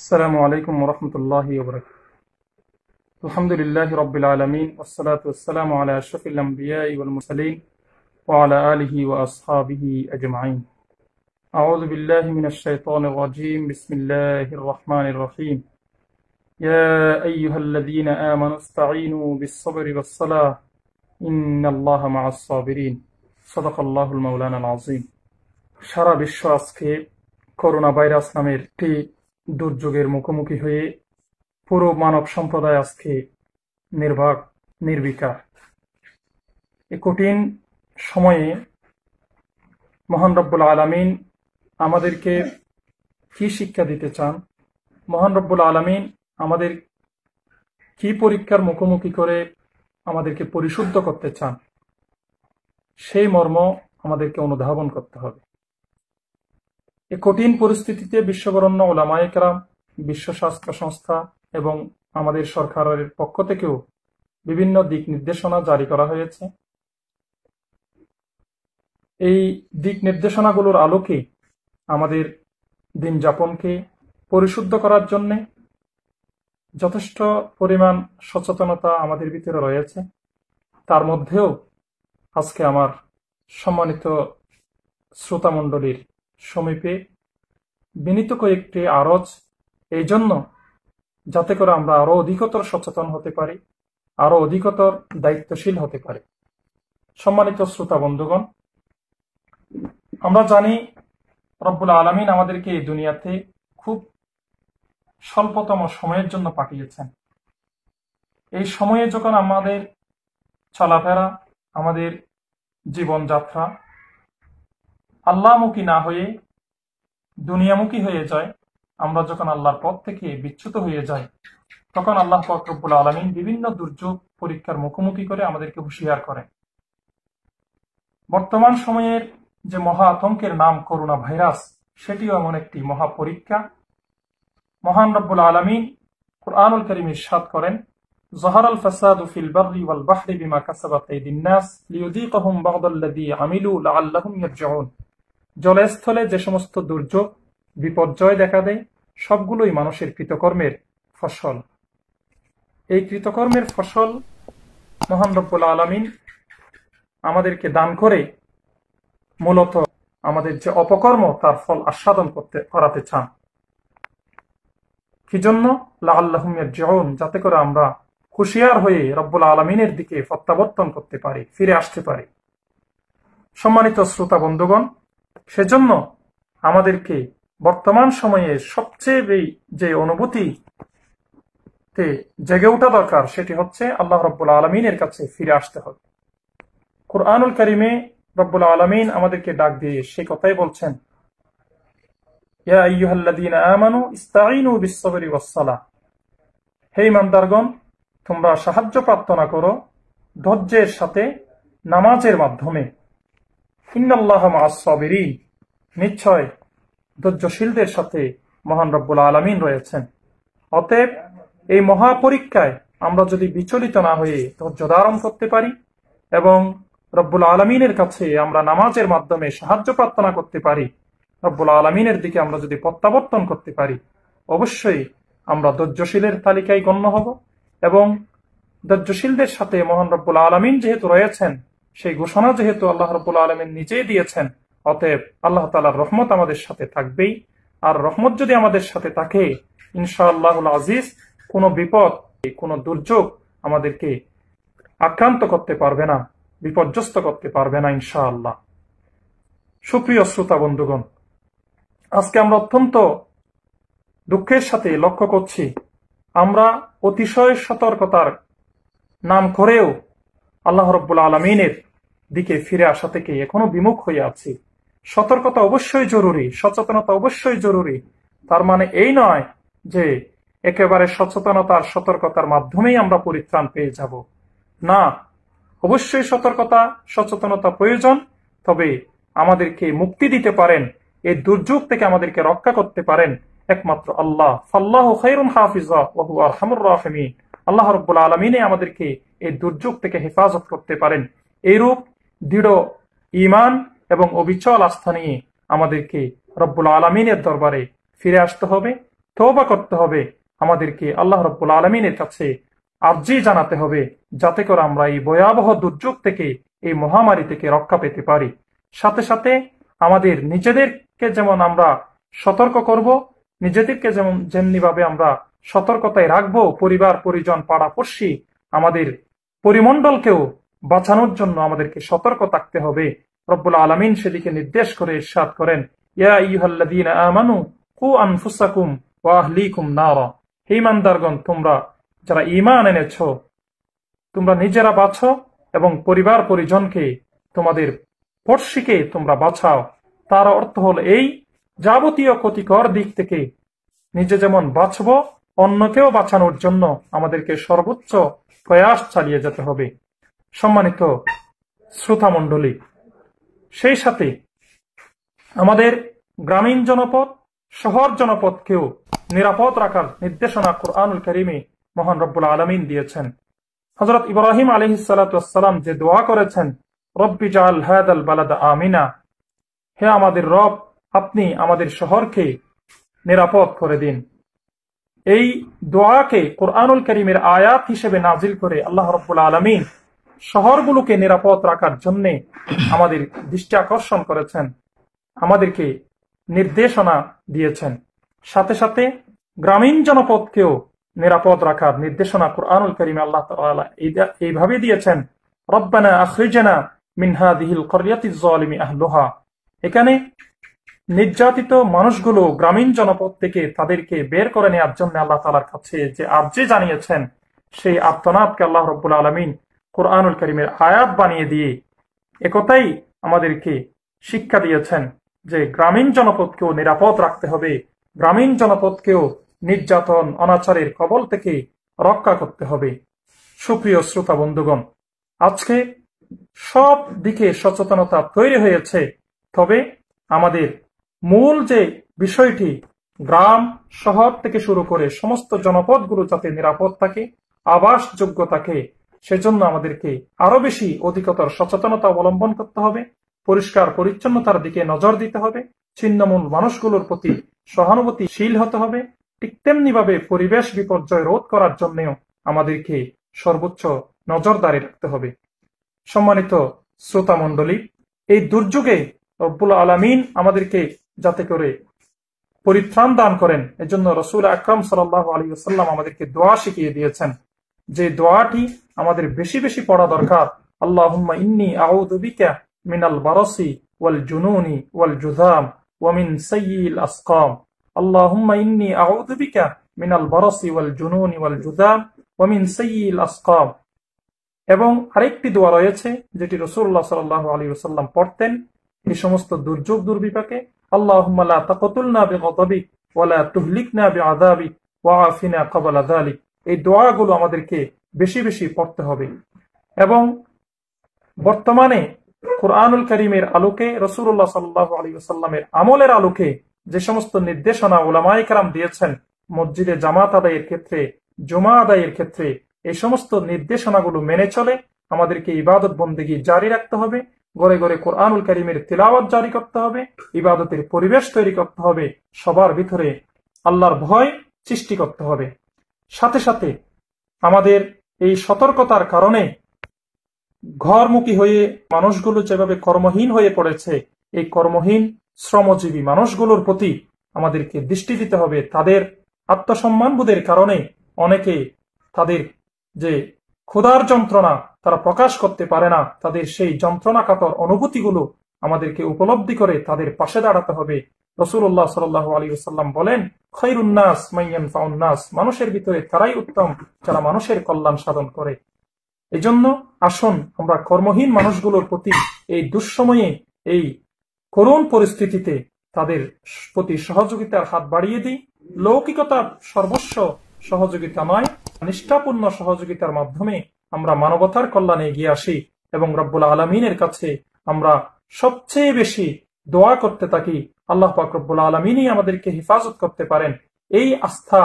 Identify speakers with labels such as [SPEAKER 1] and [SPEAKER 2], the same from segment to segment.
[SPEAKER 1] السلام عليكم ورحمة الله وبركاته الحمد لله رب العالمين والصلاة والسلام على أشرف الأنبياء والمرسلين وعلى آله وأصحابه أجمعين أعوذ بالله من الشيطان الرجيم بسم الله الرحمن الرحيم يا أيها الذين آمنوا استعينوا بالصبر والصلاة إن الله مع الصابرين صدق الله المولانا العظيم شرب বিশ্ব كورونا فيروس ভাইরাস নামের দুর্যোগের মুখোমুখি হয়ে পুরো মানব সম্প্রদায় আজকে নির্বাক নির্বিকার এ কঠিন সময়ে মহান রব্বুল আলমিন আমাদেরকে কি শিক্ষা দিতে চান মহান রব্বুল আলমিন আমাদের কি পরীক্ষার মুখোমুখি করে আমাদেরকে পরিশুদ্ধ করতে চান সেই মর্ম আমাদেরকে অনুধাবন করতে হবে এ কঠিন পরিস্থিতিতে বিশ্ববরণ্য ওলামা বিশ্ব স্বাস্থ্য সংস্থা এবং আমাদের সরকারের পক্ষ থেকেও বিভিন্ন দিক নির্দেশনা জারি করা হয়েছে এই দিক নির্দেশনাগুলোর আলোকে আমাদের দিন যাপনকে পরিশুদ্ধ করার জন্যে যথেষ্ট পরিমাণ সচেতনতা আমাদের ভিতরে রয়েছে তার মধ্যেও আজকে আমার সম্মানিত শ্রোতামণ্ডলীর সমীপে বিনীত কয়েকটি আরজ এই জন্য যাতে করে আমরা আরো অধিকতর সচেতন হতে পারি আরো অধিকতর দায়িত্বশীল হতে পারি সম্মানিত শ্রোতা বন্ধুগণ আমরা জানি রব্বুল আলমিন আমাদেরকে এই দুনিয়াতে খুব স্বল্পতম সময়ের জন্য পাঠিয়েছেন এই সময়ে যখন আমাদের চলাফেরা আমাদের জীবনযাত্রা আল্লাহমুখী না হয়ে দুনিয়ামুখী হয়ে যায় আমরা যখন আল্লাহর পথ থেকে বিচ্ছুত হয়ে যাই তখন আল্লাহ ফকরবুল আলমিন বিভিন্ন দুর্যোগ পরীক্ষার মুখোমুখি করে আমাদেরকে হুশিয়ার করে বর্তমান সময়ের যে মহা আতঙ্কের নাম করোনা ভাইরাস সেটিও এমন একটি মহা পরীক্ষা মহান রব্বুল আলমিন কোরআনুল করিম ইসাদ করেন ظهر الفساد في البر والبحر بما كسبت أيدي الناس ليذيقهم بعض الذي عملوا لعلهم يرجعون জলস্থলে যে সমস্ত দুর্যোগ বিপর্যয় দেখা দেয় সবগুলোই মানুষের কৃতকর্মের ফসল এই কৃতকর্মের ফসল মহান রব্বুল আলমিন আমাদেরকে দান করে মূলত আমাদের যে অপকর্ম তার ফল আস্বাদন করতে করাতে চান কি জন্য লাল্লাহমের জন যাতে করে আমরা হুশিয়ার হয়ে রব্বুল আলমিনের দিকে প্রত্যাবর্তন করতে পারি ফিরে আসতে পারি সম্মানিত শ্রোতা বন্ধুগণ সেজন্য আমাদেরকে বর্তমান সময়ে সবচেয়ে যে অনুভূতিতে জেগে ওঠা দরকার সেটি হচ্ছে আল্লাহ রব্বুল আলমিনের কাছে ফিরে আসতে হবে কোরআনুল করিমে রব্বুল আলমিন আমাদেরকে ডাক দিয়ে সে কথাই বলছেন হে ইমানদারগণ তোমরা সাহায্য প্রার্থনা করো ধৈর্যের সাথে নামাজের মাধ্যমে ইন্নাল্লাহ নিশ্চয় ধৈর্যশীলদের সাথে মহান রব্বুল আলমিন রয়েছেন অতএব এই মহাপরীক্ষায় আমরা যদি বিচলিত না হয়ে ধৈর্য ধারণ করতে পারি এবং রব্বুল আলমিনের কাছে আমরা নামাজের মাধ্যমে সাহায্য প্রার্থনা করতে পারি রব্বুল আলমিনের দিকে আমরা যদি প্রত্যাবর্তন করতে পারি অবশ্যই আমরা ধৈর্যশীলের তালিকায় গণ্য হব এবং ধৈর্যশীলদের সাথে মহান রব্বুল আলমিন যেহেতু রয়েছেন সেই ঘোষণা যেহেতু আল্লাহ রবুল আলমের নিজেই দিয়েছেন অতএব আল্লাহ তালার রহমত আমাদের সাথে থাকবেই আর রহমত যদি আমাদের সাথে থাকে ইনশাআল্লাহ আজিজ কোনো বিপদ কোনো দুর্যোগ আমাদেরকে আক্রান্ত করতে পারবে না বিপর্যস্ত করতে পারবে না ইনশাআল্লাহ সুপ্রিয় শ্রোতা বন্ধুগণ আজকে আমরা অত্যন্ত দুঃখের সাথে লক্ষ্য করছি আমরা অতিশয় সতর্কতার নাম করেও আল্লাহ রব্বুল আলমিনের দিকে ফিরে আসা থেকে এখনো বিমুখ হয়ে আছি সতর্কতা অবশ্যই জরুরি সচেতনতা অবশ্যই জরুরি তার মানে এই নয় যে একেবারে সচেতনতার সতর্কতার মাধ্যমেই আমরা পরিত্রাণ পেয়ে যাব না অবশ্যই সতর্কতা সচেতনতা প্রয়োজন তবে আমাদেরকে মুক্তি দিতে পারেন এই দুর্যোগ থেকে আমাদেরকে রক্ষা করতে পারেন একমাত্র আল্লাহ ফাল্লাহ খৈরুন হাফিজাহমিন আল্লাহ রব্বুল আলমিনে আমাদেরকে এই দুর্যোগ থেকে হেফাজত করতে পারেন এইরূপ দৃঢ় ইমান এবং অবিচল আস্থা নিয়ে আমাদেরকে রব্বুল আলমিনের দরবারে ফিরে আসতে হবে তৌবা করতে হবে আমাদেরকে আল্লাহ রব্বুল আলমিনের কাছে আর্জি জানাতে হবে যাতে করে আমরা এই ভয়াবহ দুর্যোগ থেকে এই মহামারী থেকে রক্ষা পেতে পারি সাথে সাথে আমাদের নিজেদেরকে যেমন আমরা সতর্ক করব নিজেদেরকে যেমন যেমনিভাবে আমরা সতর্কতায় রাখবো পরিবার পরিজন পাড়া পড়শি আমাদের পরিমণ্ডলকেও বাঁচানোর জন্য আমাদেরকে সতর্ক থাকতে হবে রব্বুল আলমিন সেদিকে নির্দেশ করে ইস্বাদ করেন ইয়া ইহল্লাদিন আমানু কু আনফুসাকুম ওয়াহলিকুম নারা হে ইমানদারগণ তোমরা যারা ইমান এনেছ তোমরা নিজেরা বাঁচো এবং পরিবার পরিজনকে তোমাদের পড়শিকে তোমরা বাছাও তার অর্থ হল এই যাবতীয় ক্ষতিকর দিক থেকে নিজে যেমন বাঁচব অন্যকেও বাঁচানোর জন্য আমাদেরকে সর্বোচ্চ প্রয়াস চালিয়ে যেতে হবে সম্মানিত শ্রোতা শ্রোতামণ্ডলী সেই সাথে আমাদের গ্রামীণ জনপদ শহর জনপদকেও নিরাপদ রাখার নির্দেশনা কোরআনুল করিমে মহান রব্বুল আলমিন দিয়েছেন হজরত ইব্রাহিম আলহ সালাতাম যে দোয়া করেছেন রব্বি জাল আল বালাদ আমিনা হে আমাদের রব আপনি আমাদের শহরকে নিরাপদ করে দিন এই দোয়াকে কোরআনুল করিমের আয়াত হিসেবে নাজিল করে আল্লাহ রব্বুল আলমিন শহরগুলোকে নিরাপদ রাখার জন্য আমাদের দৃষ্টি আকর্ষণ করেছেন আমাদেরকে নির্দেশনা দিয়েছেন সাথে সাথে গ্রামীণ জনপদকেও নিরাপদ রাখার নির্দেশনা কোরআনুল করিম আল্লাহ তালা এইভাবে দিয়েছেন রব্বানা আখরিজানা মিনহা দিহিল করিয়াতিজলিমি আহলোহা এখানে নির্যাতিত মানুষগুলো গ্রামীণ জনপদ থেকে তাদেরকে বের করে নেওয়ার জন্য আল্লাহ তালার কাছে যে আর্জি জানিয়েছেন সেই আত্মনাথকে আল্লাহ রব্বুল আলমিন কোরআনুল করিমের আয়াত বানিয়ে দিয়ে একথাই আমাদেরকে শিক্ষা দিয়েছেন যে গ্রামীণ জনপদকেও নিরাপদ রাখতে হবে গ্রামীণ জনপদকেও নির্যাতন অনাচারের কবল থেকে রক্ষা করতে হবে সুপ্রিয় শ্রোতা বন্ধুগণ আজকে সব দিকে সচেতনতা তৈরি হয়েছে তবে আমাদের মূল যে বিষয়টি গ্রাম শহর থেকে শুরু করে সমস্ত জনপদগুলো যাতে নিরাপদ থাকে আবাসযোগ্য থাকে সেজন্য আমাদেরকে আরো বেশি অধিকতর সচেতনতা অবলম্বন করতে হবে পরিষ্কার পরিচ্ছন্নতার দিকে নজর দিতে হবে ছিন্নমূল মানুষগুলোর প্রতি সহানুভূতিশীল হতে হবে ঠিক তেমনি ভাবে পরিবেশ বিপর্যয় রোধ করার জন্যও আমাদেরকে সর্বোচ্চ নজরদারি রাখতে হবে সম্মানিত শ্রোতা মন্ডলী এই দুর্যোগে রব্বুল আলামিন আমাদেরকে যাতে করে পরিত্রাণ দান করেন এজন্য রসুল আকরম সাল আলী আসাল্লাম আমাদেরকে দোয়া শিখিয়ে দিয়েছেন যে দোয়াটি আমাদের বেশি বেশি পড়া দরকার আল্লাহ ইন্নি আউদিকা মিনাল বারসি ওয়াল জুনুনি ওয়াল জুধাম ওয়ামিন সৈল আসকাম আল্লাহ ইন্নি আউদিকা মিনাল বারসি ওয়াল জুনুনি ওয়াল জুধাম ওয়ামিন সৈল আসকাম এবং আরেকটি দোয়া রয়েছে যেটি রসুল্লাহ সাল আলী ওসাল্লাম পড়তেন এই সমস্ত দুর্যোগ দুর্বিপাকে আল্লাহ এই দোয়াগুলো আমাদেরকে বেশি বেশি পড়তে হবে এবং বর্তমানে কোরআনুল করিমের আলোকে রসুল্লাহ সাল্লাহ আলী আসাল্লামের আমলের আলোকে যে সমস্ত নির্দেশনা ওলামাই কারাম দিয়েছেন মসজিদে জামাত আদায়ের ক্ষেত্রে জমা আদায়ের ক্ষেত্রে এই সমস্ত নির্দেশনাগুলো মেনে চলে আমাদেরকে ইবাদত বন্দী জারি রাখতে হবে গড়ে গড়ে কোরআনুল করিমের তিলাওয়াত জারি করতে হবে ইবাদতের পরিবেশ তৈরি করতে হবে সবার ভিতরে আল্লাহর ভয় সৃষ্টি করতে হবে সাথে সাথে আমাদের এই সতর্কতার কারণে ঘরমুখী হয়ে মানুষগুলো যেভাবে কর্মহীন হয়ে পড়েছে এই কর্মহীন শ্রমজীবী মানুষগুলোর প্রতি আমাদেরকে দৃষ্টি দিতে হবে তাদের আত্মসম্মানবোধের কারণে অনেকে তাদের যে ক্ষুধার যন্ত্রণা তারা প্রকাশ করতে পারে না তাদের সেই যন্ত্রণা কাতর অনুভূতিগুলো আমাদেরকে উপলব্ধি করে তাদের পাশে দাঁড়াতে হবে রসুল্লাহ সাল্লাহ আলী সাল্লাম বলেন খৈরুন্নাস মাইয়ান ফাউন্নাস মানুষের ভিতরে তারাই উত্তম যারা মানুষের কল্যাণ সাধন করে এজন্য আসুন আমরা কর্মহীন মানুষগুলোর প্রতি এই দুঃসময়ে এই করুণ পরিস্থিতিতে তাদের প্রতি সহযোগিতার হাত বাড়িয়ে দিই লৌকিকতার সর্বস্ব সহযোগিতা নয় নিষ্ঠাপূর্ণ সহযোগিতার মাধ্যমে আমরা মানবতার কল্যাণে এগিয়ে আসি এবং রব্বুল আলমিনের কাছে আমরা সবচেয়ে বেশি দোয়া করতে থাকি আল্লাহ পাকরবুল আলমিনই আমাদেরকে হেফাজত করতে পারেন এই আস্থা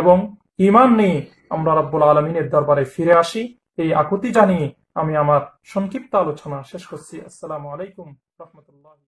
[SPEAKER 1] এবং ইমান নিয়ে আমরা রব্বুল আলমিনের দরবারে ফিরে আসি এই আকুতি জানিয়ে আমি আমার সংক্ষিপ্ত আলোচনা শেষ করছি আসসালামু আলাইকুম রহমতুল্লাহ